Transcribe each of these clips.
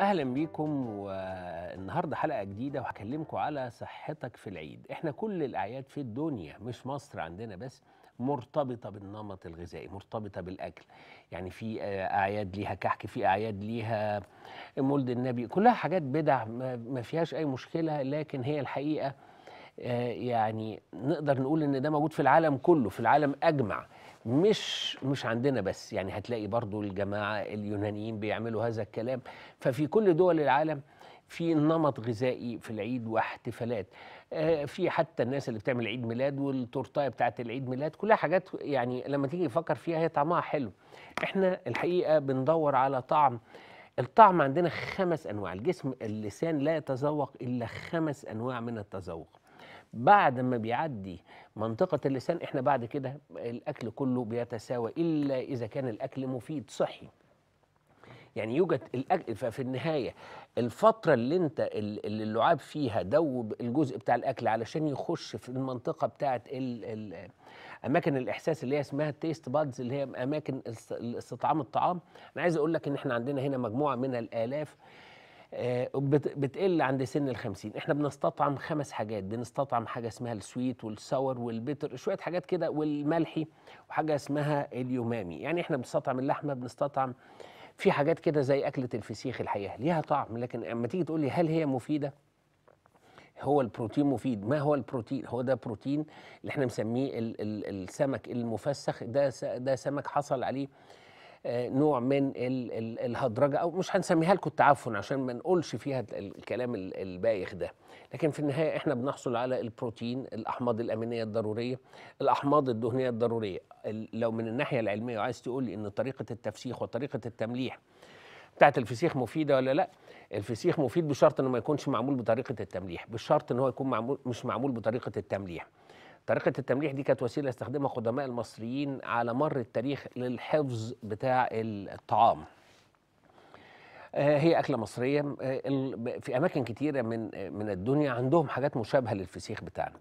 اهلا بيكم والنهارده حلقه جديده وهكلمكم على صحتك في العيد احنا كل الاعياد في الدنيا مش مصر عندنا بس مرتبطه بالنمط الغذائي مرتبطه بالاكل يعني في آه، اعياد ليها كحك في اعياد ليها مولد النبي كلها حاجات بدع ما فيهاش اي مشكله لكن هي الحقيقه آه، يعني نقدر نقول ان ده موجود في العالم كله في العالم اجمع مش مش عندنا بس يعني هتلاقي برضو الجماعة اليونانيين بيعملوا هذا الكلام ففي كل دول العالم في نمط غذائي في العيد واحتفالات آه، في حتى الناس اللي بتعمل عيد ميلاد والتورتايه بتاعت العيد ميلاد كلها حاجات يعني لما تيجي تفكر فيها هي طعمها حلو احنا الحقيقه بندور على طعم الطعم عندنا خمس انواع الجسم اللسان لا يتذوق الا خمس انواع من التذوق بعد ما بيعدي منطقة اللسان احنا بعد كده الأكل كله بيتساوى إلا إذا كان الأكل مفيد صحي يعني يوجد الأكل ففي النهاية الفترة اللي انت اللي اللعاب فيها دوب الجزء بتاع الأكل علشان يخش في المنطقة بتاعة أماكن الإحساس اللي هي اسمها التيست بادز اللي هي أماكن استطعام الطعام أنا عايز أقول لك إن احنا عندنا هنا مجموعة من الآلاف آه، بتقل عند سن ال 50 احنا بنستطعم خمس حاجات بنستطعم حاجه اسمها السويت والساور والبتر شويه حاجات كده والملحي وحاجه اسمها اليومامي يعني احنا بنستطعم اللحمه بنستطعم في حاجات كده زي اكله الفسيخ الحقيقه ليها طعم لكن اما تيجي تقول لي هل هي مفيده هو البروتين مفيد ما هو البروتين هو ده بروتين اللي احنا مسميه السمك المفسخ ده ده سمك حصل عليه نوع من الهدرجه او مش هنسميها لكم التعفن عشان ما نقولش فيها الكلام البايخ ده لكن في النهايه احنا بنحصل على البروتين الاحماض الامينيه الضروريه الاحماض الدهنيه الضروريه لو من الناحيه العلميه وعايز تقول لي ان طريقه التفسيخ وطريقه التمليح بتاعت الفسيخ مفيده ولا لا الفسيخ مفيد بشرط انه ما يكونش معمول بطريقه التمليح بشرط ان هو يكون معمول مش معمول بطريقه التمليح طريقة التمليح دي كانت وسيلة استخدمها قدماء المصريين على مر التاريخ للحفظ بتاع الطعام آه، هي أكلة مصرية آه، في أماكن كتيرة من من الدنيا عندهم حاجات مشابهة للفسيخ بتاعنا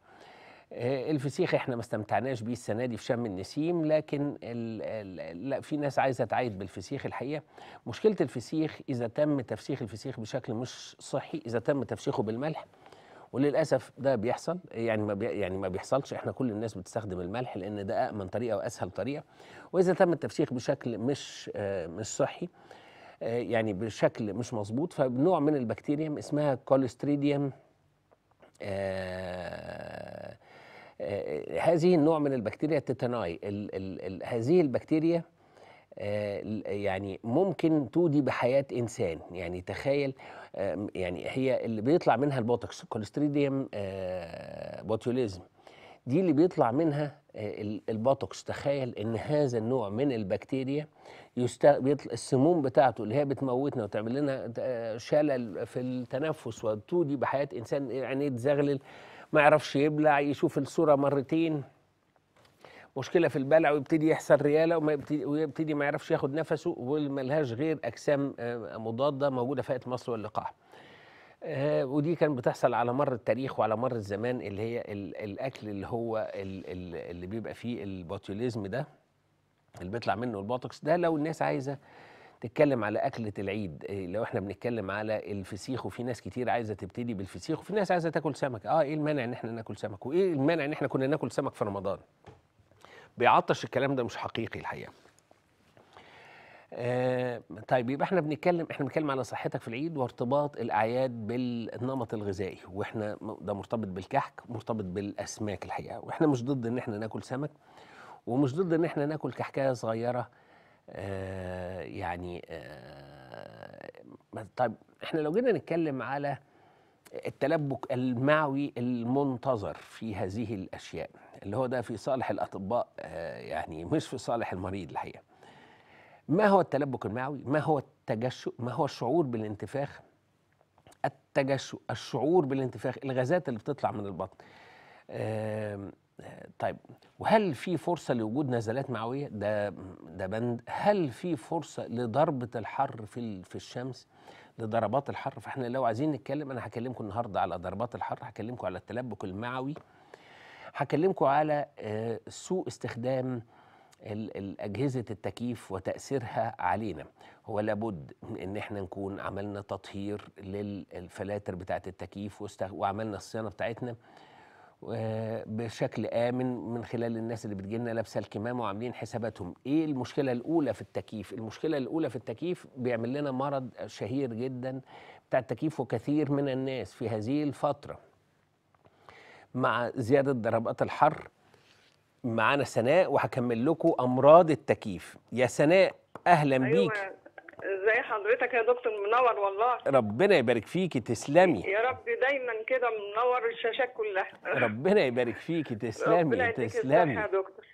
آه، الفسيخ احنا ما استمتعناش بيه السنه دي في شم النسيم لكن الـ الـ لا في ناس عايزه تعيد بالفسيخ الحقيقه مشكله الفسيخ اذا تم تفسيخ الفسيخ بشكل مش صحي اذا تم تفسيخه بالملح وللاسف ده بيحصل يعني ما بي يعني ما بيحصلش احنا كل الناس بتستخدم الملح لان ده امن طريقه واسهل طريقه واذا تم التفسيخ بشكل مش آه، مش صحي آه، يعني بشكل مش مظبوط فنوع من البكتيريا اسمها كولستريديوم آه، هذه النوع من البكتيريا التيتاناي هذه البكتيريا آه، يعني ممكن تودي بحياه انسان يعني تخيل يعني هي اللي بيطلع منها البوتوكس كولستريديوم آه، بوتيوليزم دي اللي بيطلع منها آه، البوتوكس تخيل ان هذا النوع من البكتيريا يست... بيطل... السموم بتاعته اللي هي بتموتنا وتعمل لنا شلل في التنفس وتودي بحياه انسان يعني تزغلل ما يعرفش يبلع يشوف الصوره مرتين مشكله في البلع ويبتدي يحصل رياله ويبتدي ما يعرفش ياخد نفسه وملهاش غير اجسام آه، مضاده موجوده في مصر واللقاح آه، ودي كان بتحصل على مر التاريخ وعلى مر الزمان اللي هي الاكل اللي هو اللي بيبقى فيه البوتوليزم ده اللي بيطلع منه البوتوكس ده لو الناس عايزه تتكلم على أكلة العيد آه، لو احنا بنتكلم على الفسيخ وفي ناس كتير عايزة تبتدي بالفسيخ وفي ناس عايزة تاكل سمك اه ايه المانع ان احنا ناكل سمك وايه المانع ان احنا كنا ناكل سمك في رمضان بيعطش الكلام ده مش حقيقي الحقيقه آه طيب يبقى احنا بنتكلم احنا بنتكلم على صحتك في العيد وارتباط الاعياد بالنمط الغذائي واحنا ده مرتبط بالكحك مرتبط بالاسماك الحقيقه واحنا مش ضد ان احنا ناكل سمك ومش ضد ان احنا ناكل كحكايه صغيره آه يعني آه طيب احنا لو جينا نتكلم على التلبك المعوي المنتظر في هذه الاشياء اللي هو ده في صالح الاطباء آه، يعني مش في صالح المريض الحقيقه ما هو التلبك المعوي ما هو التجشؤ ما هو الشعور بالانتفاخ التجشؤ الشعور بالانتفاخ الغازات اللي بتطلع من البطن آه، طيب وهل في فرصه لوجود نزلات معويه ده ده بند هل في فرصه لضربه الحر في في الشمس لضربات الحر فاحنا لو عايزين نتكلم انا هكلمكم النهارده على ضربات الحر هكلمكم على التلبك المعوي هكلمكم على آه، سوء استخدام أجهزة التكييف وتأثيرها علينا هو لابد إن إحنا نكون عملنا تطهير للفلاتر بتاعة التكييف وعملنا الصيانة بتاعتنا آه، بشكل امن من خلال الناس اللي بتجي لنا لابسه الكمام وعاملين حساباتهم ايه المشكله الاولى في التكييف المشكله الاولى في التكييف بيعمل لنا مرض شهير جدا بتاع التكييف وكثير من الناس في هذه الفتره مع زياده ضربات الحر معانا سناء وهكمل لكم امراض التكييف يا سناء اهلا أيوة. بيك ازاي حضرتك يا دكتور منور والله ربنا يبارك فيكي تسلمي يا رب دايما كده منور الشاشات كلها ربنا يبارك فيكي تسلمي ربنا تسلمي يا دكتور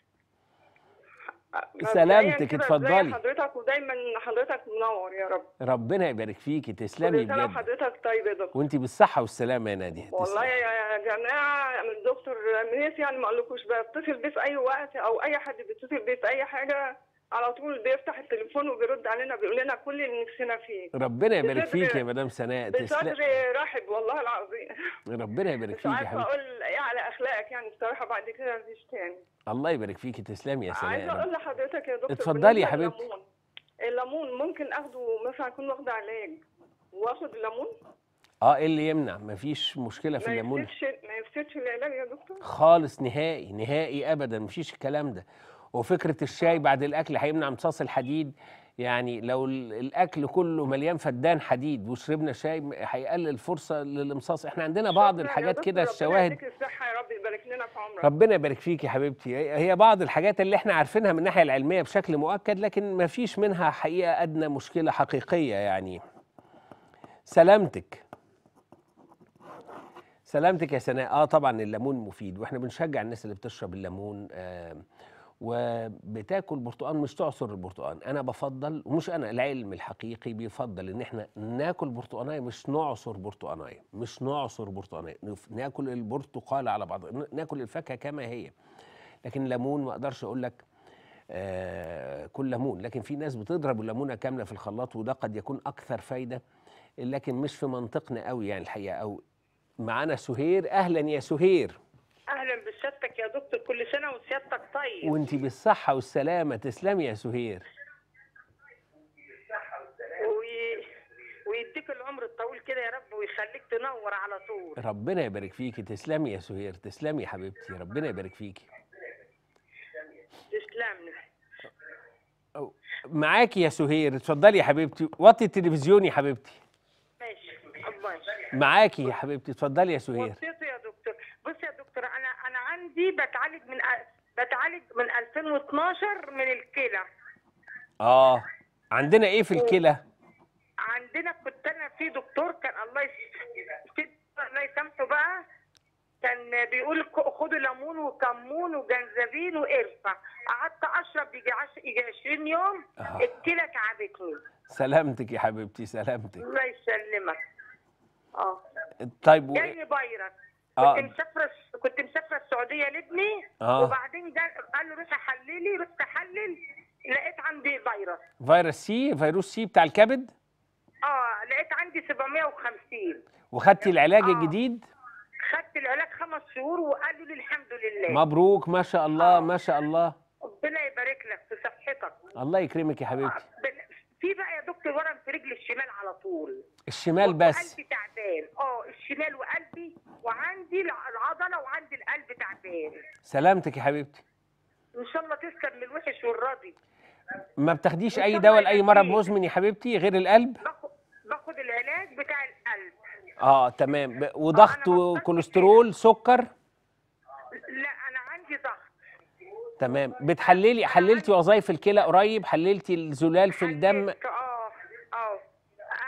سلامتك اتفضلي حضرتك ودايما حضرتك منور يا رب ربنا يبارك فيكي تسلمي بجد حضرتك طيب يا دكتور وانت بالصحه والسلامه يا ناديه والله يا جماعه الدكتور منيس يعني ما اقولكوش اتصل بيه في اي وقت او اي حد بيتصل بيه في اي حاجه على طول بيفتح التليفون وبيرد علينا بيقول لنا كل اللي نفسنا فيه ربنا يبارك فيك يا مدام سناء بصدر رحب والله العظيم ربنا يبارك فيك يا حبيبتي اقول ايه على اخلاقك يعني بصراحه بعد كده مفيش تاني الله يبارك فيكي تسلمي يا سناء عايزه اقول لحضرتك يا دكتور اتفضلي يا حبيبتي الليمون. الليمون ممكن اخده مثلا اكون واخده علاج واخد الليمون اه ايه اللي يمنع مفيش مشكله في الليمون ما يفسدش ما يفسدش العلاج يا دكتور خالص نهائي نهائي ابدا مفيش الكلام ده وفكره الشاي بعد الاكل هيمنع امتصاص الحديد يعني لو الاكل كله مليان فدان حديد وشربنا شاي هيقلل فرصه للامصاص احنا عندنا بعض الحاجات كده الشواهد ربنا الصحه يا رب يبارك لنا في عمرك ربنا يبارك فيك يا حبيبتي هي بعض الحاجات اللي احنا عارفينها من الناحيه العلميه بشكل مؤكد لكن ما فيش منها حقيقه ادنى مشكله حقيقيه يعني سلامتك سلامتك يا سناء اه طبعا الليمون مفيد واحنا بنشجع الناس اللي بتشرب الليمون آه وبتاكل برتقان مش تعصر البرتقان انا بفضل ومش انا العلم الحقيقي بيفضل ان احنا ناكل برتقاناي مش نعصر برتقاناي مش نعصر برتقاناي ناكل البرتقال على بعض ناكل الفاكهه كما هي لكن ليمون ما اقدرش اقول لك آه كل ليمون لكن في ناس بتضرب الليمونه كامله في الخلاط وده قد يكون اكثر فايده لكن مش في منطقنا قوي يعني الحقيقه او معانا سهير اهلا يا سهير اهلا بسيادتك يا دكتور كل سنه وسيادتك طيب وانت بالصحه والسلامه تسلمي يا سهير ويديك العمر الطويل كده يا رب ويخليك تنور على طول ربنا يبارك فيكي تسلمي يا سهير تسلمي يا حبيبتي ربنا يبارك فيكي تسلمي معاكي يا سهير اتفضلي يا حبيبتي وطي التلفزيون يا حبيبتي ماشي معاكي يا حبيبتي اتفضلي يا سهير بتعالج من بتعالج من 2012 من الكلى اه عندنا ايه في الكلى عندنا كنت انا في دكتور كان الله الله يسامحه بقى كان بيقول خدوا ليمون وكمون وجنزبيل وقرفه قعدت اشرب يجي 20 يوم آه. الكلى تعبتني سلامتك يا حبيبتي سلامتك الله يسلمك اه طيب جاي فيروس آه. كنت مسافره كنت مسافره السعوديه لابني آه. وبعدين قال له روحي حللي رحت احلل لقيت عندي فيروس فيروس سي فيروس سي بتاع الكبد اه لقيت عندي 750 وخدتي العلاج آه. الجديد خدت العلاج خمس شهور وقالوا لي الحمد لله مبروك ما شاء الله آه. ما شاء الله ربنا يبارك لك في صحتك الله يكرمك يا آه. حبيبتي آه. في بقى يا دكتور ورم في رجل الشمال على طول الشمال بس سلامتك يا حبيبتي ان شاء الله تسكر للوحش والراضي ما بتاخديش اي دواء لاي مرض مزمن يا حبيبتي غير القلب باخد العلاج بتاع القلب اه تمام آه، وضغط وكوليسترول سكر لا انا عندي ضغط تمام بتحللي حللتي وظائف الكلى قريب حللتي الزلال في الدم اه اه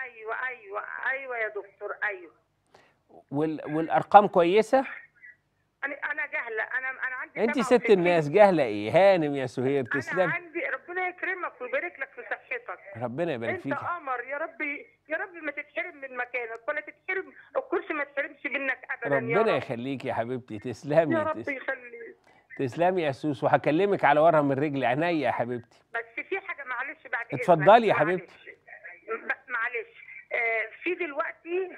ايوه ايوه ايوه يا دكتور ايوه والارقام كويسه انت ست الناس جاهله ايه هانم يا سهير تسلم انا عندي ربنا يكرمك ويبارك لك في صحتك ربنا يبارك فيك انت قمر يا ربي يا ربي ما تتحرم من مكانك ولا تتحرم الكرسي ما تتحرمش منك ابدا ربنا يا رب. يخليك يا حبيبتي تسلمي يا رب تسلم. يخليك تسلمي يا سوس وهكلمك على ورم من رجل عينيا يا حبيبتي بس في حاجه معلش بعد اتفضلي يا حبيبتي معلش آه، في دلوقتي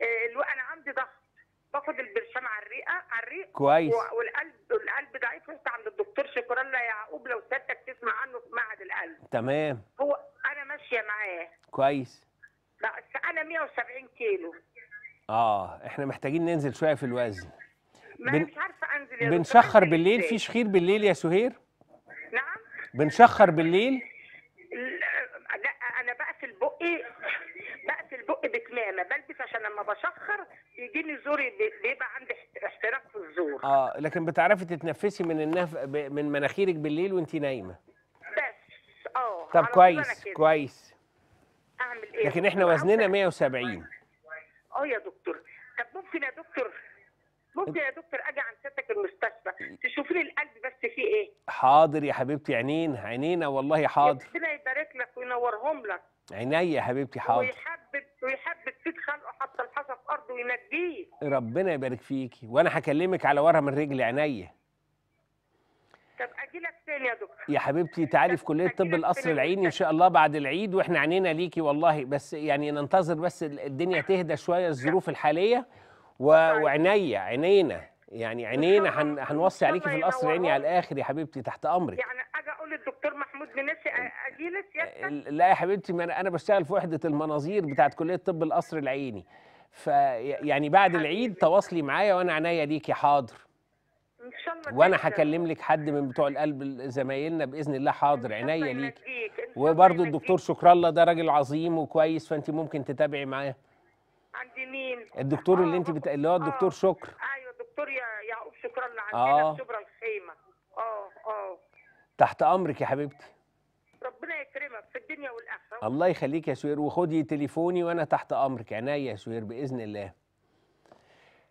آه، انا عندي ضغط باخد البرشام على الرئه على الريق كويس يعقوب لو سيادتك تسمع عنه في معهد القلب تمام هو انا ماشيه معاه كويس بس انا 170 كيلو اه احنا محتاجين ننزل شويه في الوزن ما بن... مش عارفه انزل يا بنشخر بالليل في شخير بالليل يا سهير نعم بنشخر بالليل لا انا بقفل بقي بقفل بقي بكمامه بلبس عشان لما بشخر يجيني زوري بيبقى عندي احتراق في الزور اه لكن بتعرفي تتنفسي من النف... من مناخيرك بالليل وانت نايمه بس اه طب كويس كويس اعمل ايه لكن احنا وزننا 170 اه يا دكتور طب ممكن يا دكتور ممكن يا دكتور اجي عند سيادتك المستشفى تشوفي لي القلب بس فيه ايه حاضر يا حبيبتي عينين عينينا والله حاضر ربنا يبارك لك وينورهم لك عينيا يا حبيبتي حاضر ويحبب ويحبب فيك خلقه حتى الحصى في ارضه ويمديه ربنا يبارك فيكي وانا هكلمك على ورم من رجل عينيا طب اجي لك تاني يا دكتور يا حبيبتي تعالي في كليه طب القصر العيني ان شاء الله بعد العيد واحنا عينينا ليكي والله بس يعني ننتظر بس الدنيا تهدى شويه الظروف الحاليه و... وعينيا عينينا يعني عينينا هنوصي عليكي في القصر عيني على الاخر يا حبيبتي تحت امرك يعني اجي اقول للدكتور ما كنت نفسي اجي لسيادتك لا يا حبيبتي ما انا بشتغل في وحده المناظير بتاعت كليه طب القصر العيني فيعني بعد العيد تواصلي معايا وانا عنايه ليكي حاضر ان شاء الله وانا هكلم لك حد من بتوع القلب زمايلنا باذن الله حاضر عينيا ليكي وبرده الدكتور شكر الله ده راجل عظيم وكويس فانت ممكن تتابعي معاه عند مين الدكتور اللي آه، انت بت... اللي هو الدكتور آه. شكر ايوه الدكتور يعقوب شكر الله عندنا في آه. شبرا الخيمه اه اه تحت امرك يا حبيبتي ربنا يكرمك في الدنيا والاخره الله يخليك يا سوير وخدي تليفوني وانا تحت امرك عينيا يا سوير باذن الله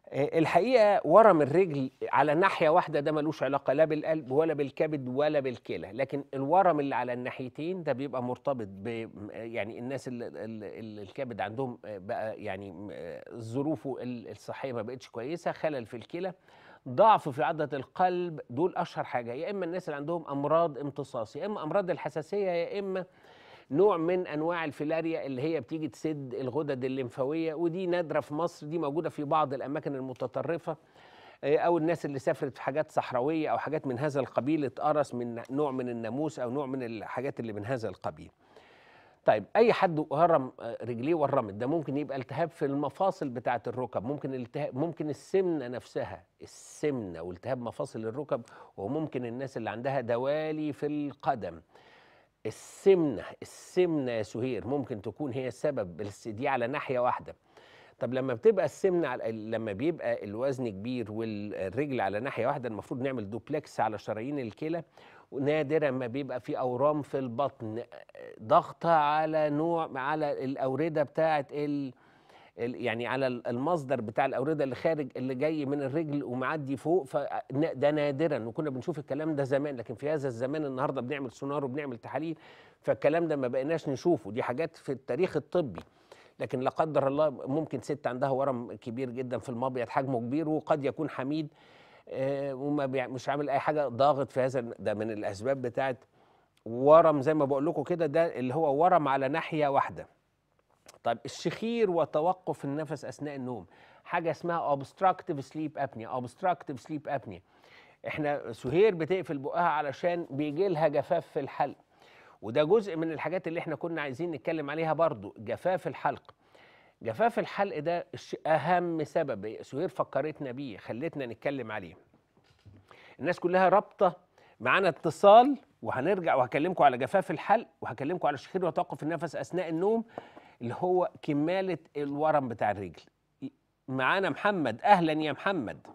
آه، الحقيقه ورم الرجل على ناحيه واحده ده ملوش علاقه لا بالقلب ولا بالكبد ولا بالكلى لكن الورم اللي على الناحيتين ده بيبقى مرتبط ب يعني الناس اللي, اللي الكبد عندهم آه، بقى يعني آه، ظروفه الصحيه ما بقتش كويسه خلل في الكلى ضعف في عضله القلب دول اشهر حاجه يا اما الناس اللي عندهم امراض امتصاص يا اما امراض الحساسيه يا اما نوع من انواع الفيلاريا اللي هي بتيجي تسد الغدد الليمفاويه ودي نادره في مصر دي موجوده في بعض الاماكن المتطرفه آه، او الناس اللي سافرت في حاجات صحراويه او حاجات من هذا القبيل اتقرص من نوع من الناموس او نوع من الحاجات اللي من هذا القبيل طيب اي حد ورم آه، رجليه ورمت ده ممكن يبقى التهاب في المفاصل بتاعه الركب ممكن التهاب ممكن السمنه نفسها السمنه والتهاب مفاصل الركب وممكن الناس اللي عندها دوالي في القدم السمنه السمنه يا سهير ممكن تكون هي السبب بس دي على ناحيه واحده طب لما بتبقى السمنه على لما بيبقى الوزن كبير والرجل على ناحيه واحده المفروض نعمل دوبلكس على شرايين الكلى ونادرا ما بيبقى في اورام في البطن ضغط على نوع على الاورده بتاعه ال يعني على المصدر بتاع الاورده اللي خارج اللي جاي من الرجل ومعدي فوق فده نادرا وكنا بنشوف الكلام ده زمان لكن في هذا الزمان النهارده بنعمل سونار وبنعمل تحاليل فالكلام ده ما بقيناش نشوفه دي حاجات في التاريخ الطبي لكن لا قدر الله ممكن ست عندها ورم كبير جدا في المبيض حجمه كبير وقد يكون حميد آه، وما مش عامل اي حاجه ضاغط في هذا ده من الاسباب بتاعت ورم زي ما بقول لكم كده ده اللي هو ورم على ناحيه واحده طيب الشخير وتوقف النفس اثناء النوم حاجه اسمها obstructive sleep apnea obstructive sleep apnea احنا سهير بتقفل بقها علشان بيجي لها جفاف في الحلق وده جزء من الحاجات اللي احنا كنا عايزين نتكلم عليها برضو جفاف الحلق جفاف الحلق ده اهم سبب سهير فكرتنا بيه خلتنا نتكلم عليه الناس كلها رابطه معانا اتصال وهنرجع وهكلمكم على جفاف الحلق وهكلمكم على شخير وتوقف النفس اثناء النوم اللي هو كماله الورم بتاع الرجل معانا محمد اهلا يا محمد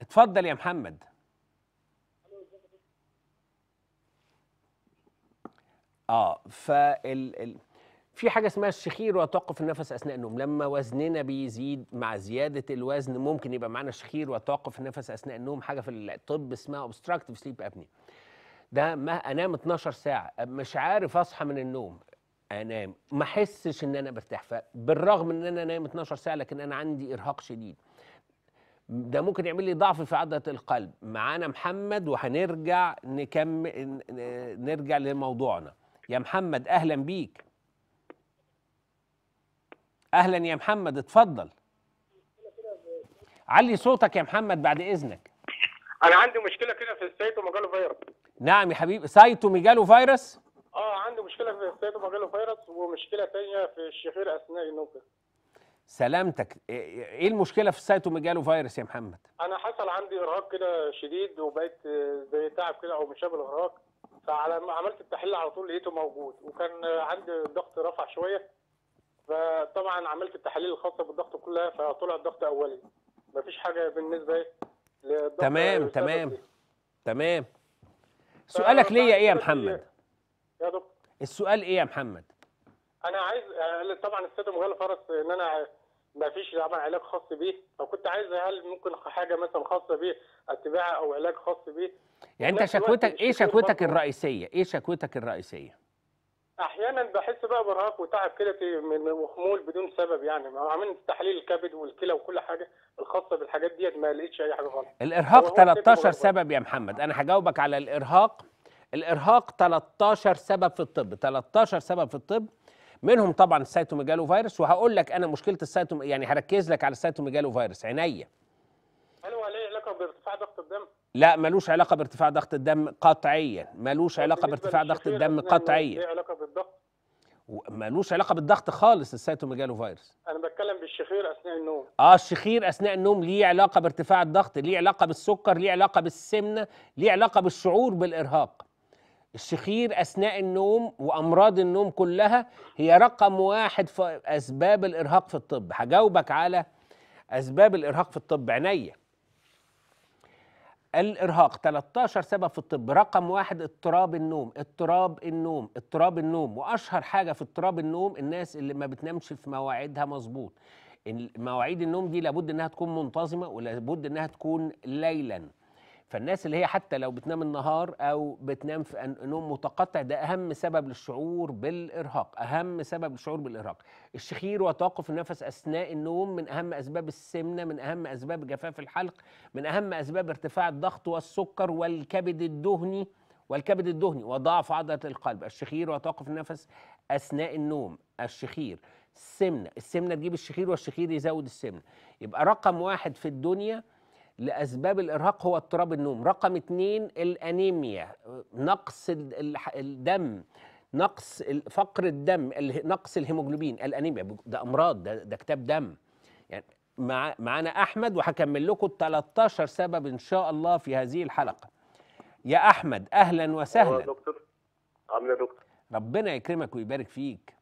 اتفضل يا محمد اه فال في حاجه اسمها الشخير وتوقف النفس اثناء النوم لما وزننا بيزيد مع زياده الوزن ممكن يبقى معانا شخير وتوقف النفس اثناء النوم حاجه في الطب اسمها اوبستراكتيف سليب ابني ده ما انام 12 ساعه مش عارف اصحى من النوم انام ما احسش ان انا برتاح فبالرغم ان انا نايم 12 ساعه لكن انا عندي ارهاق شديد ده ممكن يعمل لي ضعف في عضله القلب معانا محمد وهنرجع نكمل نرجع لموضوعنا يا محمد اهلا بيك اهلا يا محمد اتفضل علي صوتك يا محمد بعد اذنك انا عندي مشكله كده في السايتو ميجالو فيروس نعم يا حبيبي سايتو ميجالو فيروس اه عندي مشكله في السايتو ميجالو فيروس ومشكله ثانيه في الشخير اثناء النوم سلامتك إيه،, ايه المشكله في السايتو ميجالو فيروس يا محمد انا حصل عندي ارهاق كده شديد وبقيت زي تعب كده او مشابه الارهاق فعلى ما عملت التحليل على طول لقيته موجود وكان عندي ضغط رفع شويه فطبعا عملت التحاليل الخاصه بالضغط كلها فطلع الضغط اولي مفيش حاجه بالنسبه للضغط تمام تمام تمام سؤالك ليا ايه يا محمد؟ يا دكتور السؤال ايه يا محمد؟ انا عايز طبعا الساده مغير فرس ان انا ما فيش طبعا علاج خاص بيه فكنت عايز هل ممكن حاجه مثلا خاصه بيه اتباعها او علاج خاص بيه يعني انت شكوتك ايه شكوتك الرئيسيه؟ ايه شكوتك الرئيسيه؟ احيانا بحس بقى بارهاق وتعب كده وخمول بدون سبب يعني ما عاملين تحليل الكبد والكلى وكل حاجه الخاصه بالحاجات ديت ما لقيتش اي حاجه خالص الارهاق 13 سبب يا محمد انا هجاوبك على الارهاق الارهاق 13 سبب في الطب 13 سبب في الطب منهم طبعا السيتوميجالو فيروس وهقول لك انا مشكله السيتوم يعني هركز لك على السيتوميجالو فيروس عينيا علاقه بارتفاع ضغط الدم لا ملوش علاقه بارتفاع ضغط الدم قطعيا ملوش علاقه بارتفاع ضغط الدم قطعيا ايه علاقه بالضغط ملوش علاقه بالضغط خالص السيتوميجالو فيروس انا بتكلم بالشخير اثناء النوم اه الشخير اثناء النوم ليه علاقه بارتفاع الضغط ليه علاقه بالسكر ليه علاقه بالسمنه ليه علاقه بالشعور بالارهاق الشخير اثناء النوم وامراض النوم كلها هي رقم واحد في اسباب الارهاق في الطب هجاوبك على اسباب الارهاق في الطب عينيا الارهاق 13 سبب في الطب رقم واحد اضطراب النوم اضطراب النوم اضطراب النوم واشهر حاجه في اضطراب النوم الناس اللي ما بتنامش في مواعيدها مظبوط مواعيد النوم دي لابد انها تكون منتظمه ولابد انها تكون ليلا فالناس اللي هي حتى لو بتنام النهار او بتنام في نوم متقطع ده اهم سبب للشعور بالارهاق اهم سبب للشعور بالارهاق الشخير وتوقف النفس اثناء النوم من اهم اسباب السمنه من اهم اسباب جفاف الحلق من اهم اسباب ارتفاع الضغط والسكر والكبد الدهني والكبد الدهني وضعف عضله القلب الشخير وتوقف النفس اثناء النوم الشخير السمنه السمنه تجيب الشخير والشخير يزود السمنه يبقى رقم واحد في الدنيا لأسباب الإرهاق هو اضطراب النوم رقم اتنين الأنيميا نقص الدم نقص فقر الدم نقص الهيموجلوبين الأنيميا ده أمراض ده, ده كتاب دم يعني معانا أحمد وهكمل لكم 13 سبب إن شاء الله في هذه الحلقة يا أحمد أهلا وسهلا دكتور عامل إيه يا دكتور ربنا يكرمك ويبارك فيك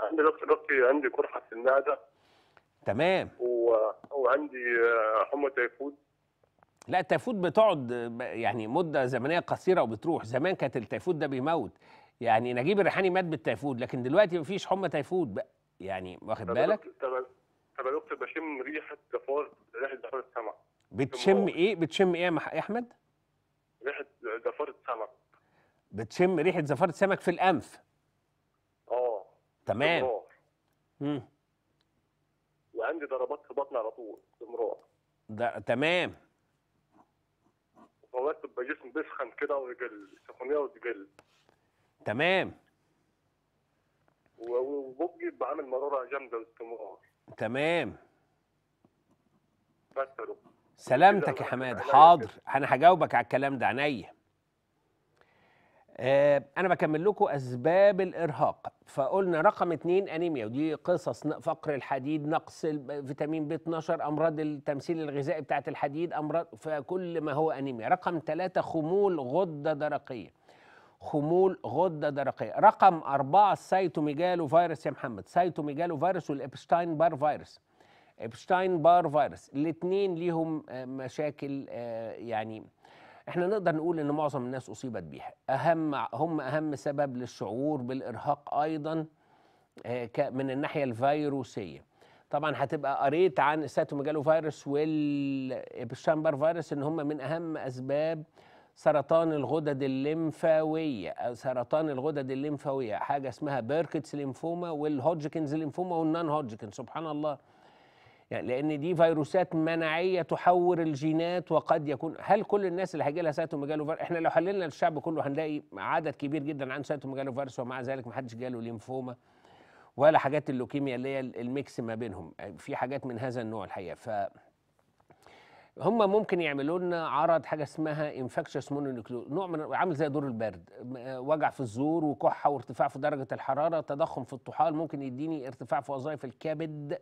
عندي دكتور اختي عندي قرحه في المعده تمام و... وعندي آه، حمى تيفود لا التيفود بتقعد يعني مده زمنيه قصيره وبتروح زمان كانت التيفود ده بيموت يعني نجيب الريحاني مات بالتيفود لكن دلوقتي مفيش حمى تيفود بقى يعني واخد بالك طب طب انا بشم ريحه زفار ريحه زفار السمك بتشم ايه بتشم ايه يا احمد ريحه زفار السمك بتشم ريحه زفاره سمك في الانف اه تمام امم عندي ضربات في بطني على طول باستمرار. ده تمام فوقت بيبقى جسم بيسخن كده ويقل السخونيه وتقل تمام وببجي بعمل مراره جامده باستمرار تمام بس سلامتك يا حماد حاضر انا هجاوبك على الكلام ده عينيا آه، انا بكمل لكم اسباب الارهاق فقلنا رقم اتنين انيميا ودي قصص فقر الحديد نقص فيتامين بي 12 امراض التمثيل الغذائي بتاعه الحديد امراض فكل ما هو انيميا رقم ثلاثة خمول غده درقيه خمول غده درقيه رقم أربعة السيتوميجالو فيروس يا محمد سيتوميجالو فيروس والابشتاين بار فيروس ابشتاين بار فيروس الاثنين ليهم آه، مشاكل آه، يعني احنا نقدر نقول ان معظم الناس اصيبت بيها اهم هم اهم سبب للشعور بالارهاق ايضا آه، من الناحيه الفيروسيه طبعا هتبقى قريت عن السيتوميجالو فيروس والبشامبر فيروس ان هم من اهم اسباب سرطان الغدد الليمفاويه آه، سرطان الغدد الليمفاويه حاجه اسمها بيركتس ليمفوما والهودجكنز ليمفوما والنان هودجكن سبحان الله يعني لان دي فيروسات مناعيه تحور الجينات وقد يكون هل كل الناس اللي هيجي لها سيتوميجالو فيروس احنا لو حللنا الشعب كله هنلاقي عدد كبير جدا عنده سيتوميجالو فيروس ومع ذلك ما حدش جاله ليمفوما ولا حاجات اللوكيميا اللي هي الميكس ما بينهم في حاجات من هذا النوع الحقيقه ف هم ممكن يعملوا لنا عرض حاجه اسمها انفكشس مونونيكلو نوع من عامل زي دور البرد وجع في الزور وكحه وارتفاع في درجه الحراره تضخم في الطحال ممكن يديني ارتفاع في وظائف الكبد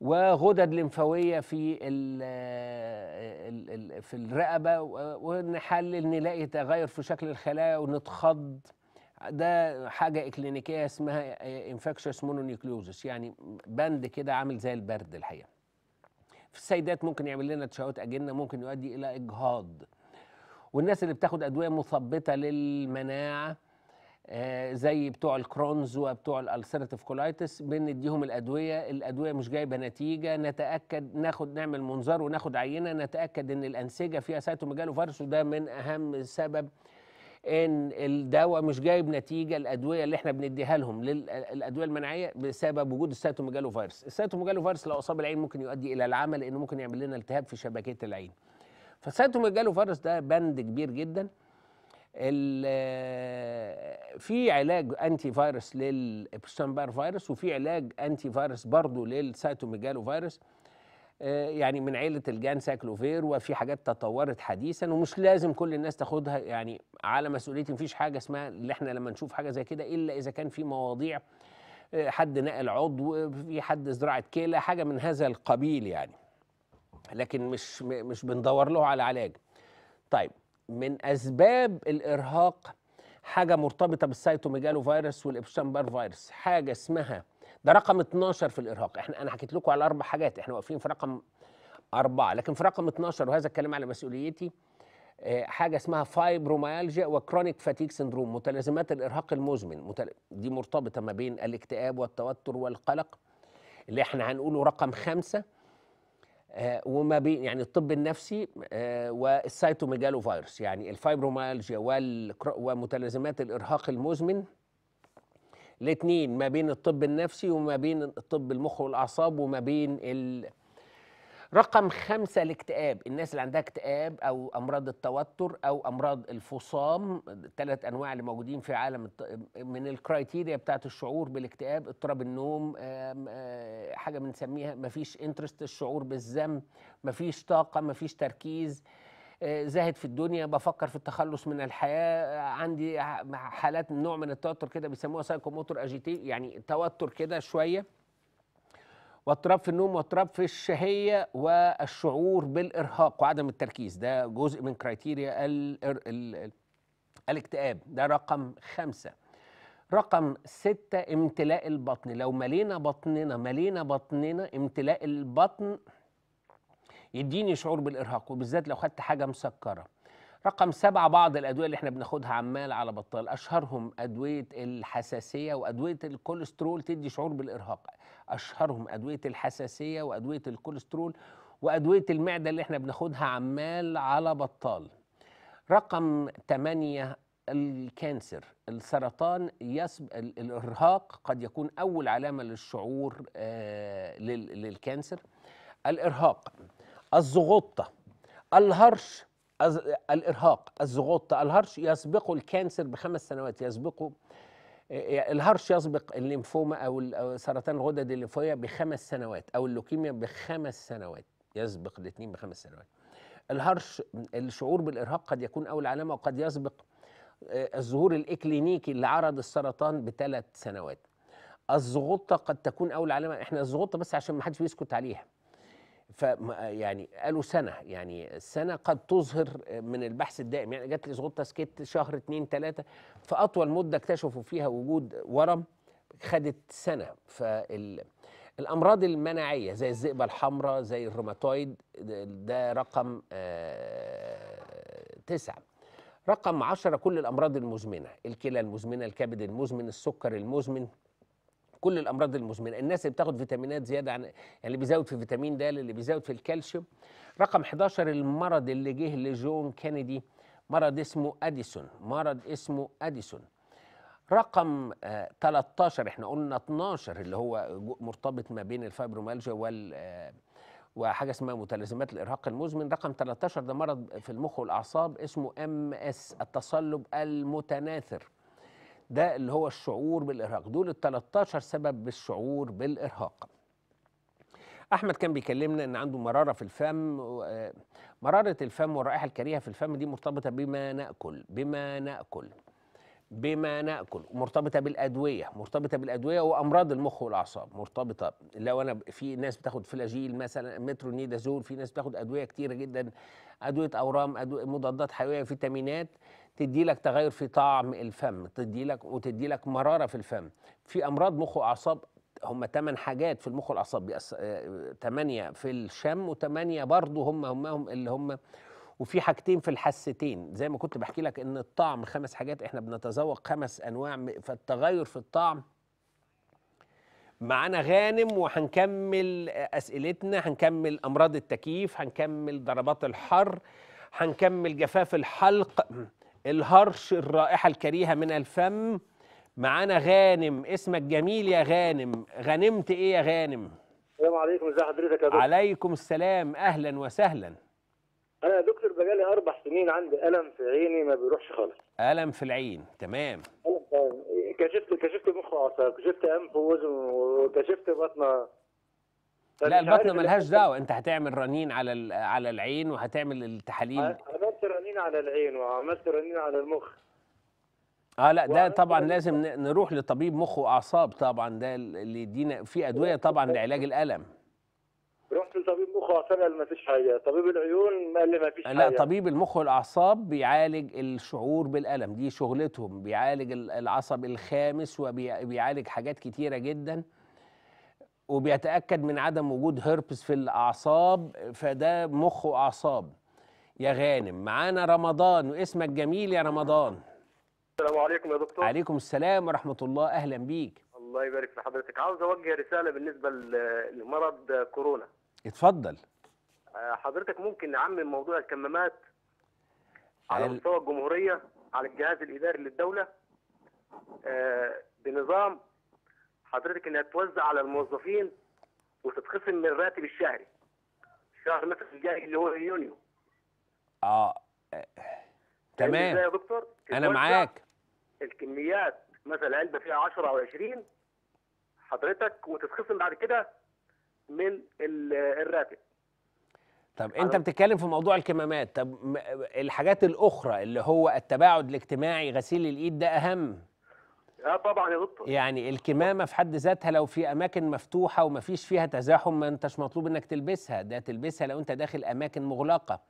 وغدد لمفاويه في في الرقبه ونحلل نلاقي تغير في شكل الخلايا ونتخض ده حاجه اكلينيكيه اسمها انفكشس مونونيكلوزس يعني بند كده عامل زي البرد الحقيقه في السيدات ممكن يعمل لنا تشوهات اجنه ممكن يؤدي الى اجهاض والناس اللي بتاخد ادويه مثبطه للمناعه آه، زي بتوع الكرونز وبتوع الالسرتيف كولايتس بنديهم الادويه الادويه مش جايبه نتيجه نتاكد ناخد نعمل منظار وناخد عينه نتاكد ان الانسجه فيها سيتوميجالو فيروس وده من اهم سبب ان الدواء مش جايب نتيجه الادويه اللي احنا بنديها لهم للادويه المناعيه بسبب وجود السيتوميجالو فيروس السيتوميجالو فيروس لو اصاب العين ممكن يؤدي الى العمى لانه ممكن يعمل لنا التهاب في شبكيه العين فالسيتوميجالو فيروس ده بند كبير جدا في علاج انتي فيروس بار فيروس وفي علاج انتي فيروس برضه للسيتوميجالو فيروس آه، يعني من عيله الجان ساكلوفير وفي حاجات تطورت حديثا ومش لازم كل الناس تاخدها يعني على مسؤوليتي مفيش حاجه اسمها اللي احنا لما نشوف حاجه زي كده الا اذا كان في مواضيع آه، حد نقل عضو في حد زراعه كلى حاجه من هذا القبيل يعني لكن مش مش بندور له على علاج طيب من اسباب الارهاق حاجه مرتبطه بالسيتوميجالو فيروس بار فيروس حاجه اسمها ده رقم 12 في الارهاق احنا انا حكيت لكم على اربع حاجات احنا واقفين في رقم اربعه لكن في رقم 12 وهذا الكلام على مسؤوليتي آه، حاجه اسمها فايبروميالجيا وكرونيك فاتيك سندروم متلازمات الارهاق المزمن دي مرتبطه ما بين الاكتئاب والتوتر والقلق اللي احنا هنقوله رقم خمسة آه، وما بين يعني الطب النفسي آه، والسايتوميجالو فيروس يعني الفايبروميالجيا ومتلازمات الارهاق المزمن الاثنين ما بين الطب النفسي وما بين الطب المخ والاعصاب وما بين رقم خمسة الاكتئاب الناس اللي عندها اكتئاب أو أمراض التوتر أو أمراض الفصام ثلاث أنواع اللي موجودين في عالم من الكرايتيريا بتاعت الشعور بالاكتئاب اضطراب النوم آه، حاجة بنسميها مفيش انترست الشعور بالذنب مفيش طاقة مفيش تركيز آه، زاهد في الدنيا بفكر في التخلص من الحياه عندي حالات نوع من التوتر كده بيسموها سايكوموتور اجيتي يعني توتر كده شويه واضطراب في النوم واضطراب في الشهية والشعور بالإرهاق وعدم التركيز ده جزء من كرايتيريا الاكتئاب ده رقم خمسة رقم ستة امتلاء البطن لو ملينا بطننا ملينا بطننا امتلاء البطن يديني شعور بالإرهاق وبالذات لو خدت حاجة مسكرة رقم سبعة بعض الأدوية اللي احنا بناخدها عمال على بطال أشهرهم أدوية الحساسية وأدوية الكوليسترول تدي شعور بالإرهاق اشهرهم ادويه الحساسيه وادويه الكوليسترول وادويه المعده اللي احنا بناخدها عمال على بطال رقم 8 الكانسر السرطان يسب الارهاق قد يكون اول علامه للشعور آه، للكانسر الارهاق الزغطه الهرش الارهاق الزغطه الهرش يسبقه الكانسر بخمس سنوات يسبقه الهرش يسبق الليمفوما او سرطان الغدد الليمفوية بخمس سنوات او اللوكيميا بخمس سنوات يسبق الاثنين بخمس سنوات الهرش الشعور بالارهاق قد يكون اول علامه وقد يسبق آه، الظهور الاكلينيكي لعرض السرطان بثلاث سنوات الزغطه قد تكون اول علامه احنا الزغطه بس عشان ما حدش بيسكت عليها ف يعني قالوا سنه يعني السنه قد تظهر من البحث الدائم يعني جات لي سقوط تسكيت شهر اتنين ثلاثه فاطول مده اكتشفوا فيها وجود ورم خدت سنه فال الامراض المناعيه زي الذئبه الحمراء زي الروماتويد ده رقم آه، تسعه رقم عشرة كل الامراض المزمنه الكلى المزمنه الكبد المزمن السكر المزمن كل الامراض المزمنه الناس اللي بتاخد فيتامينات زياده عن يعني اللي بيزود في فيتامين د اللي بيزود في الكالسيوم رقم 11 المرض اللي جه لجون كينيدي مرض اسمه اديسون مرض اسمه اديسون رقم 13 آه، احنا قلنا 12 اللي هو مرتبط ما بين الفايبرومالجيا وال آه، وحاجه اسمها متلازمات الارهاق المزمن رقم 13 ده مرض في المخ والاعصاب اسمه ام اس التصلب المتناثر ده اللي هو الشعور بالارهاق دول ال 13 سبب بالشعور بالارهاق احمد كان بيكلمنا ان عنده مراره في الفم آه، مراره الفم والرائحه الكريهه في الفم دي مرتبطه بما ناكل بما ناكل بما ناكل مرتبطه بالادويه مرتبطه بالادويه وامراض المخ والاعصاب مرتبطه لو انا في ناس بتاخد فلاجيل مثلا مترونيدازول في ناس بتاخد ادويه كتيره جدا ادويه اورام أدوية مضادات حيويه فيتامينات تدي لك تغير في طعم الفم تدي لك وتدي لك مراره في الفم في امراض مخ واعصاب هم ثمان حاجات في المخ والاعصاب ثمانيه آه، في الشم وثمانيه برضه هم هم هم اللي هم وفي حاجتين في الحستين زي ما كنت بحكي لك ان الطعم خمس حاجات احنا بنتذوق خمس انواع فالتغير في الطعم معانا غانم وهنكمل اسئلتنا هنكمل امراض التكييف هنكمل ضربات الحر هنكمل جفاف الحلق الهرش الرائحة الكريهة من الفم معانا غانم اسمك جميل يا غانم غنمت ايه يا غانم السلام عليكم ازي حضرتك يا دكتور عليكم السلام اهلا وسهلا انا يا دكتور بقالي اربع سنين عندي الم في عيني ما بيروحش خالص الم في العين تمام كشفت كشفت مخ وعصا كشفت انف ووزن وكشفت بطنه لا البطنه ملهاش دعوه انت هتعمل رنين على على العين وهتعمل التحاليل عملت رنين على العين وعملت رنين على المخ اه لا ده طبعا لازم نروح لطبيب مخ واعصاب طبعا ده اللي يدينا في ادويه طبعا لعلاج الالم رحت لطبيب مخ واعصاب قال ما فيش حاجه طبيب العيون قال لي ما فيش حاجه لا طبيب المخ والاعصاب بيعالج الشعور بالالم دي شغلتهم بيعالج العصب الخامس وبيعالج حاجات كتيره جدا وبيتاكد من عدم وجود هربس في الاعصاب فده مخ واعصاب يا غانم معانا رمضان واسمك جميل يا رمضان السلام عليكم يا دكتور عليكم السلام ورحمه الله اهلا بيك الله يبارك في حضرتك عاوز اوجه رساله بالنسبه لمرض كورونا اتفضل آه، حضرتك ممكن نعمم موضوع الكمامات على هل... مستوى الجمهوريه على الجهاز الاداري للدوله آه، بنظام حضرتك انها توزع على الموظفين وتتخصم من الراتب الشهري الشهر مثلا الجاي اللي هو يونيو اه تمام يا دكتور انا معاك الكميات مثلا علبه فيها 10 او 20 حضرتك وتتخصم بعد كده من الراتب طب انت بتتكلم في موضوع الكمامات طب الحاجات الاخرى اللي هو التباعد الاجتماعي غسيل الايد ده اهم اه طبعا يا دكتور يعني الكمامه في حد ذاتها لو في اماكن مفتوحه ومفيش فيها تزاحم ما انتش مطلوب انك تلبسها ده تلبسها لو انت داخل اماكن مغلقه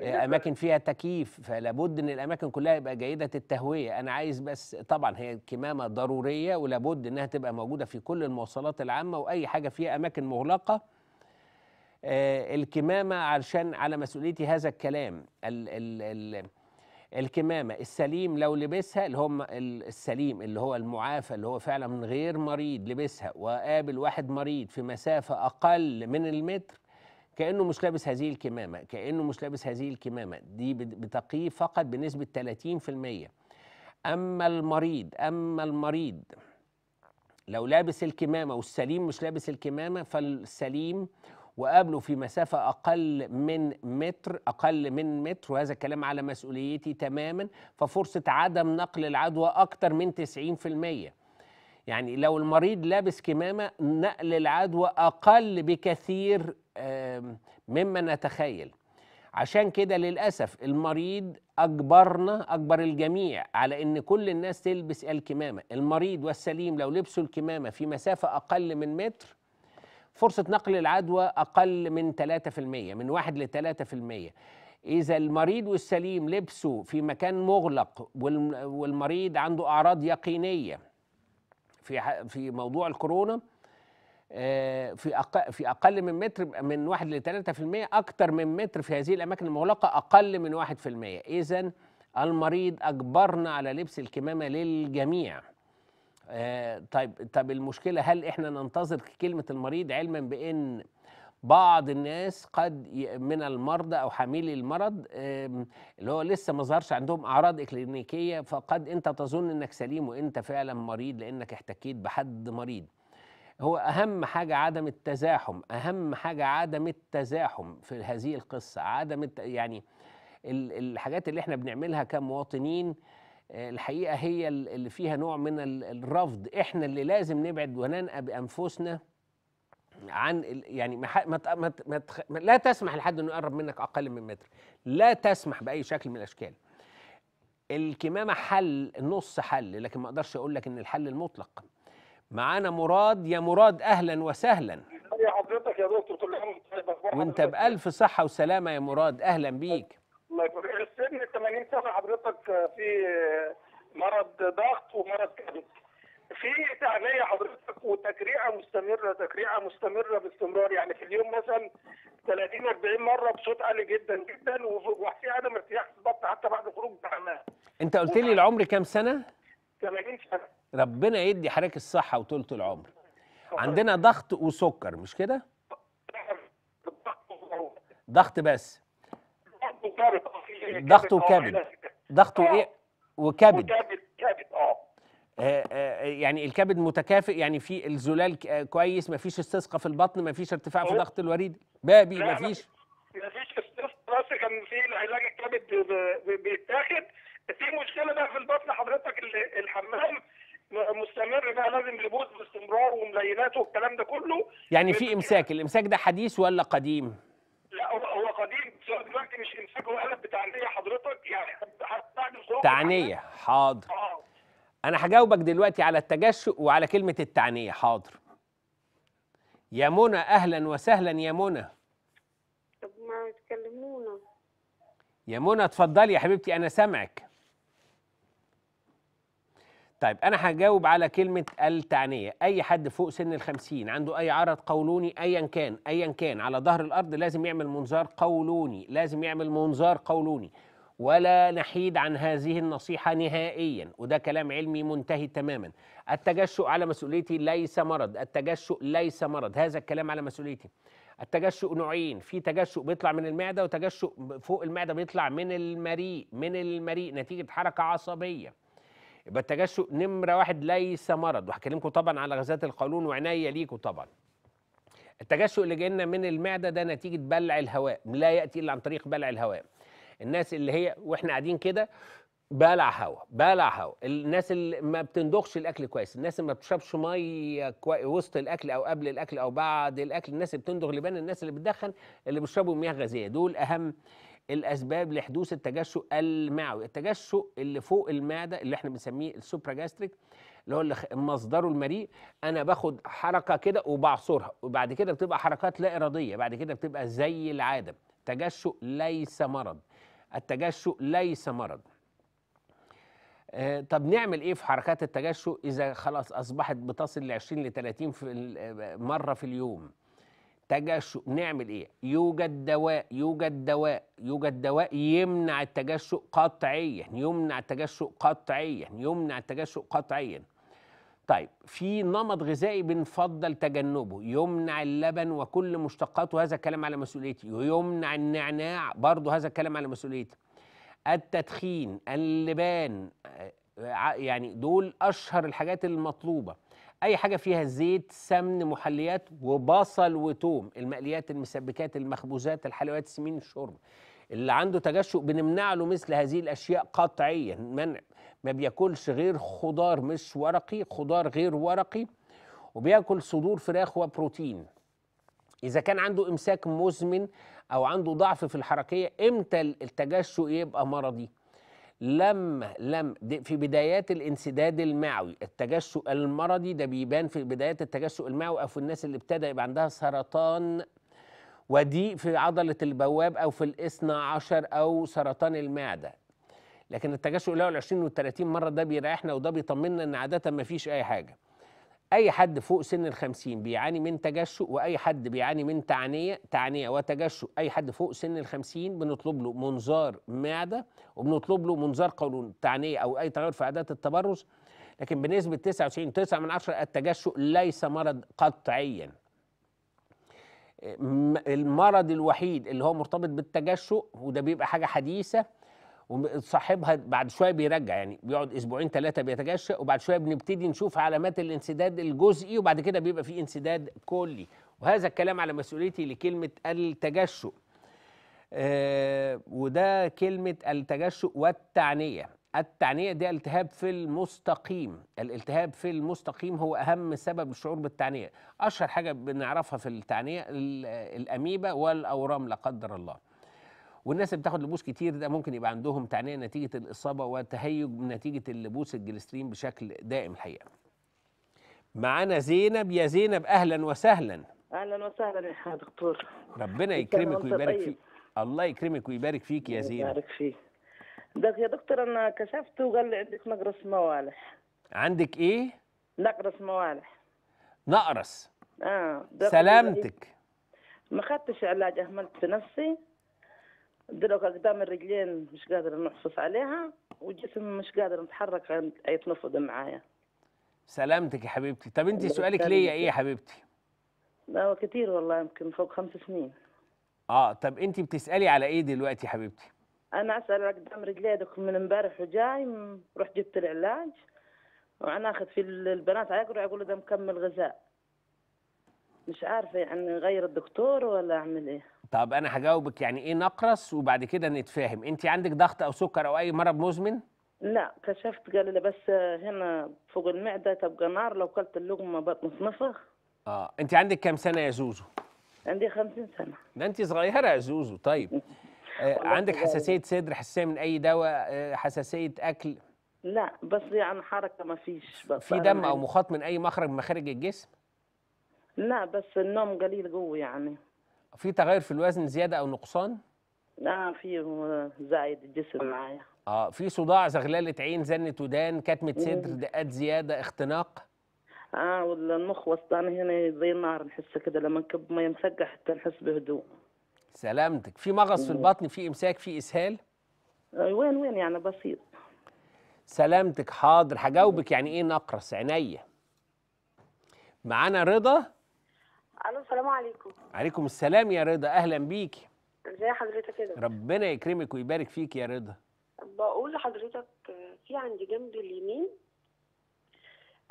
إيه، اماكن فيها تكييف فلا بد ان الاماكن كلها يبقى جيده التهويه انا عايز بس طبعا هي الكمامه ضروريه ولابد انها تبقى موجوده في كل المواصلات العامه واي حاجه فيها اماكن مغلقه آه، الكمامه علشان على مسؤوليتي هذا الكلام ال ال ال الكمامه السليم لو لبسها اللي هم السليم اللي هو المعافى اللي هو فعلا من غير مريض لبسها وقابل واحد مريض في مسافه اقل من المتر كانه مش لابس هذه الكمامه كانه مش لابس هذه الكمامه دي بتقيه فقط بنسبه 30% اما المريض اما المريض لو لابس الكمامه والسليم مش لابس الكمامه فالسليم وقابله في مسافة أقل من متر أقل من متر وهذا الكلام على مسؤوليتي تماما ففرصة عدم نقل العدوى أكتر من 90% يعني لو المريض لابس كمامة نقل العدوى أقل بكثير مما نتخيل عشان كده للأسف المريض أجبرنا أجبر الجميع على أن كل الناس تلبس الكمامة المريض والسليم لو لبسوا الكمامة في مسافة أقل من متر فرصة نقل العدوى أقل من 3% من 1 ل 3% إذا المريض والسليم لبسوا في مكان مغلق والمريض عنده أعراض يقينية في في موضوع الكورونا آه، في أقل في اقل من متر من 1 ل 3% اكثر من متر في هذه الاماكن المغلقه اقل من 1% اذا المريض اجبرنا على لبس الكمامه للجميع آه طيب طب المشكله هل احنا ننتظر كلمه المريض علما بان بعض الناس قد من المرضى او حاملي المرض اللي هو لسه ما ظهرش عندهم اعراض اكلينيكيه فقد انت تظن انك سليم وانت فعلا مريض لانك احتكيت بحد مريض هو أهم حاجة عدم التزاحم أهم حاجة عدم التزاحم في هذه القصة عدم الت... يعني الحاجات اللي احنا بنعملها كمواطنين آه، الحقيقة هي اللي فيها نوع من الرفض احنا اللي لازم نبعد وننأى بأنفسنا عن يعني ما ما ما لا تسمح لحد انه يقرب منك اقل من متر لا تسمح باي شكل من الاشكال الكمامه حل نص حل لكن ما اقدرش اقول لك ان الحل المطلق معانا مراد يا مراد اهلا وسهلا يا حضرتك يا دكتور كل عام طيب، وانت بالف صحه وسلامه يا مراد اهلا بيك الله يبارك السن 80 سنه حضرتك آه، في آه، مرض ضغط ومرض كبد في تعبئه حضرتك وتكريعه مستمره تكريعه مستمره باستمرار يعني في اليوم مثلا 30 40 مره بصوت عالي جدا جدا وفي عدم ارتياح في البطن حتى بعد خروج الحمام انت قلت لي العمر كام سنه؟ 80 سنه ربنا يدي حضرتك الصحه وطولة العمر عندنا ضغط وسكر مش كده ضغط بس ضغط وكبد ضغط وايه وكبد آه آه يعني الكبد متكافئ يعني في الزلال آه، كويس مفيش استسقى في البطن مفيش ارتفاع في ضغط الوريد بابي مفيش مفيش استسقى بس كان في علاج الكبد بيتاخد في مشكله بقى في البطن حضرتك الحمام مستمر بقى لازم لبود باستمرار وملايناته والكلام ده كله يعني في امساك الامساك ده حديث ولا قديم؟ لا هو قديم دلوقتي مش امساك هو قلب بتعنيه حضرتك يعني بعد صوت تعنيه حاضر آه. انا هجاوبك دلوقتي على التجشؤ وعلى كلمه التعنيه حاضر يا منى اهلا وسهلا يا منى طب ما تكلمونا يا منى اتفضلي يا حبيبتي انا سامعك طيب انا هجاوب على كلمه التعنيه اي حد فوق سن الخمسين عنده اي عرض قولوني ايا كان ايا كان على ظهر الارض لازم يعمل منظار قولوني لازم يعمل منظار قولوني ولا نحيد عن هذه النصيحة نهائيا وده كلام علمي منتهي تماما التجشؤ على مسؤوليتي ليس مرض التجشؤ ليس مرض هذا الكلام على مسؤوليتي التجشؤ نوعين في تجشؤ بيطلع من المعدة وتجشؤ فوق المعدة بيطلع من المريء من المريء نتيجة حركة عصبية يبقى التجسس نمره واحد ليس مرض وهكلمكم طبعا على غازات القولون وعنايه ليكم طبعا التجسس اللي جاي لنا من المعده ده نتيجه بلع الهواء لا ياتي الا عن طريق بلع الهواء الناس اللي هي واحنا قاعدين كده بلع هواء بلع هواء الناس اللي ما بتندخش الاكل كويس الناس اللي ما بتشربش ميه كوي... وسط الاكل او قبل الاكل او بعد الاكل الناس اللي بتندغ لبان الناس اللي بتدخن اللي بيشربوا مياه غازيه دول اهم الاسباب لحدوث التجشؤ المعوي التجشؤ اللي فوق المعده اللي احنا بنسميه السوبرا جاستريك اللي هو اللي مصدره المريء انا باخد حركه كده وبعصرها وبعد كده بتبقى حركات لا اراديه بعد كده بتبقى زي العاده تجشؤ ليس مرض التجشؤ ليس مرض آه، طب نعمل ايه في حركات التجشؤ اذا خلاص اصبحت بتصل ل 20 ل 30 في آه، مره في اليوم تجشؤ نعمل ايه يوجد دواء يوجد دواء يوجد دواء يمنع التجشؤ قطعيا يمنع التجشؤ قطعيا يمنع التجشؤ قطعيا طيب في نمط غذائي بنفضل تجنبه يمنع اللبن وكل مشتقاته هذا الكلام على مسؤوليتي ويمنع النعناع برضه هذا الكلام على مسؤوليتي التدخين اللبان آه، يعني دول اشهر الحاجات المطلوبه اي حاجه فيها زيت سمن محليات وبصل وتوم المقليات المسبكات المخبوزات الحلويات السمين الشرب اللي عنده تجشؤ بنمنع له مثل هذه الاشياء قطعيا منع ما بياكلش غير خضار مش ورقي خضار غير ورقي وبياكل صدور فراخ وبروتين اذا كان عنده امساك مزمن او عنده ضعف في الحركيه امتى التجشؤ يبقى مرضي لما لم في بدايات الانسداد المعوي التجسؤ المرضي ده بيبان في بدايات التجسؤ المعوي او في الناس اللي ابتدى يبقى عندها سرطان ودي في عضله البواب او في الاثنى عشر او سرطان المعده لكن التجسؤ الاول 20 و30 مره ده بيريحنا وده بيطمنا ان عاده ما فيش اي حاجه اي حد فوق سن الخمسين بيعاني من تجشؤ واي حد بيعاني من تعنيه تعنيه وتجشؤ اي حد فوق سن الخمسين بنطلب له منظار معده وبنطلب له منظار قولون تعنيه او اي تغير في عادات التبرز لكن بنسبه 99 9 من 10 التجشؤ ليس مرض قطعيا المرض الوحيد اللي هو مرتبط بالتجشؤ وده بيبقى حاجه حديثه وصاحبها بعد شويه بيرجع يعني بيقعد اسبوعين ثلاثه بيتجشأ وبعد شويه بنبتدي نشوف علامات الانسداد الجزئي وبعد كده بيبقى في انسداد كلي وهذا الكلام على مسؤوليتي لكلمه التجشؤ آه وده كلمه التجشؤ والتعنيه التعنيه دي التهاب في المستقيم الالتهاب في المستقيم هو اهم سبب الشعور بالتعنيه اشهر حاجه بنعرفها في التعنيه الاميبا والاورام لا قدر الله والناس اللي بتاخد لبوس كتير ده ممكن يبقى عندهم تعنيه نتيجه الاصابه وتهيج نتيجه اللبوس الجلسترين بشكل دائم الحقيقه. معانا زينب يا زينب اهلا وسهلا. اهلا وسهلا يا دكتور. ربنا يكرمك ويبارك طيب. فيك. الله يكرمك ويبارك فيك يا زينب. يبارك فيك. يا دكتور انا كشفت وقال لي عندك نقرس موالح. عندك ايه؟ نقرس موالح. نقرس. اه سلامتك. إيه؟ ما خدتش علاج اهملت في نفسي. دروك قدام الرجلين مش قادر نحصص عليها والجسم مش قادر نتحرك يتنفض معايا سلامتك يا حبيبتي طب انت سؤالك ليا ايه يا حبيبتي لا كتير والله يمكن فوق خمس سنين اه طب انت بتسالي على ايه دلوقتي يا حبيبتي انا اسال قدام رجلي دوك من امبارح وجاي رحت جبت العلاج وانا اخذ في البنات على يقولوا ده مكمل غذاء مش عارفه يعني غير الدكتور ولا اعمل ايه طب انا هجاوبك يعني ايه نقرس وبعد كده نتفاهم انت عندك ضغط او سكر او اي مرض مزمن لا كشفت قال لي بس هنا فوق المعده تبقى نار لو كلت اللقمه بطني تنفخ اه انت عندك كام سنه يا زوزو عندي 50 سنه ده انت صغيره يا زوزو طيب آه، عندك حساسيه صدر حساسيه من اي دواء آه، حساسيه اكل لا بس يعني حركه ما فيش في دم او مخاط من اي مخرج من مخارج الجسم لا بس النوم قليل قوي يعني في تغير في الوزن زياده او نقصان؟ لا في زايد الجسم معايا اه في صداع زغلله عين زنه ودان كتمه صدر دقات زياده اختناق اه والمخ وسطان هنا زي النار نحس كده لما نكب ما مسقعه حتى نحس بهدوء سلامتك في مغص في البطن في امساك في اسهال آه، وين وين يعني بسيط سلامتك حاضر هجاوبك يعني ايه نقرس عينيا معانا رضا الو السلام عليكم عليكم السلام يا رضا اهلا بيكي ازي حضرتك كده ربنا يكرمك ويبارك فيك يا رضا بقول لحضرتك في عند جنب اليمين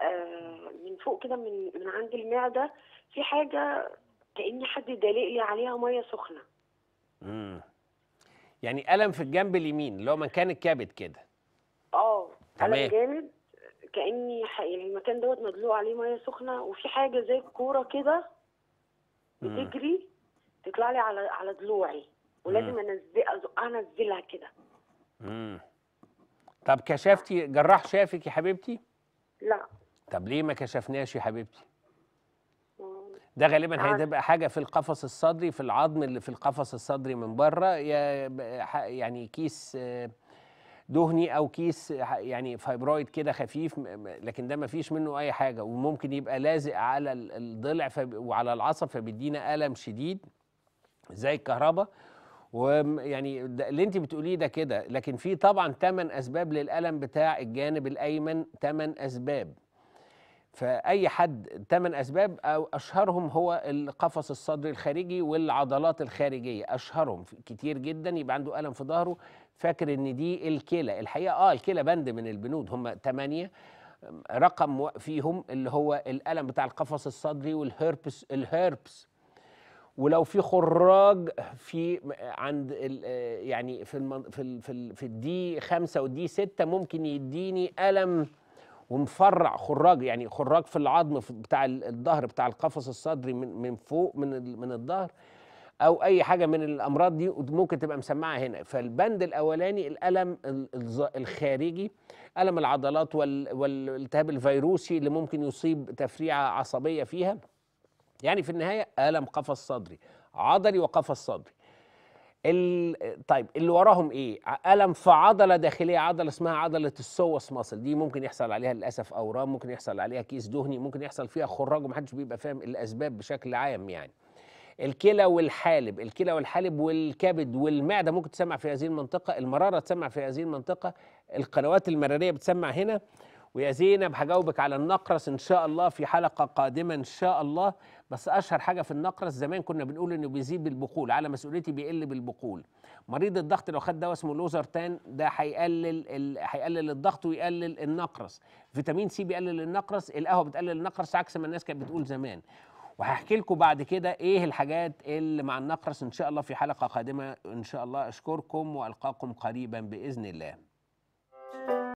آه، من فوق كده من من عند المعده في حاجه كاني حد دلق لي عليها ميه سخنه امم يعني الم في الجنب اليمين اللي هو مكان الكبد كده اه الم جامد كاني يعني المكان دوت مدلوق عليه ميه سخنه وفي حاجه زي الكوره كده بتجري تطلع لي على على ضلوعي ولازم انزل انزلها كده امم طب كشفتي جراح شافك يا حبيبتي؟ لا طب ليه ما كشفناش يا حبيبتي؟ ده غالبا هيبقى حاجه في القفص الصدري في العظم اللي في القفص الصدري من بره يعني كيس آه، دهني او كيس يعني فايبرويد كده خفيف لكن ده ما فيش منه اي حاجه وممكن يبقى لازق على الضلع وعلى العصب فبيدينا الم شديد زي الكهرباء ويعني اللي انت بتقوليه ده كده لكن في طبعا ثمان اسباب للالم بتاع الجانب الايمن ثمان اسباب فاي حد ثمان اسباب او اشهرهم هو القفص الصدري الخارجي والعضلات الخارجيه اشهرهم كتير جدا يبقى عنده الم في ظهره فاكر ان دي الكلى الحقيقه اه الكلى بند من البنود هم ثمانيه رقم فيهم اللي هو الالم بتاع القفص الصدري والهربس الهربس ولو في خراج في عند آه، يعني في المن في في, في الدي خمسة والدي ستة ممكن يديني ألم ومفرع خراج يعني خراج في العظم بتاع الظهر بتاع القفص الصدري من من فوق من من الظهر او اي حاجه من الامراض دي ممكن تبقى مسمعه هنا فالبند الاولاني الالم الخارجي الم العضلات والالتهاب الفيروسي اللي ممكن يصيب تفريعه عصبيه فيها يعني في النهايه الم قفص صدري عضلي وقفص صدري ال... طيب اللي وراهم ايه؟ الم في عضله داخليه عضله اسمها عضله السوس ماسل دي ممكن يحصل عليها للاسف اورام ممكن يحصل عليها كيس دهني ممكن يحصل فيها خراج ومحدش بيبقى فاهم الاسباب بشكل عام يعني. الكلى والحالب الكلى والحالب والكبد والمعده ممكن تسمع في هذه المنطقه المراره تسمع في هذه المنطقه القنوات المراريه بتسمع هنا ويا زينب هجاوبك على النقرس ان شاء الله في حلقه قادمه ان شاء الله بس اشهر حاجه في النقرس زمان كنا بنقول انه بيزيد بالبقول على مسؤوليتي بيقل بالبقول مريض الضغط لو خد دواء اسمه لوزرتان ده هيقلل هيقلل الضغط ويقلل النقرس فيتامين سي بيقلل النقرس القهوه بتقلل النقرس عكس ما الناس كانت بتقول زمان وهحكي لكم بعد كده ايه الحاجات اللي مع النقرس ان شاء الله في حلقه قادمه ان شاء الله اشكركم والقاكم قريبا باذن الله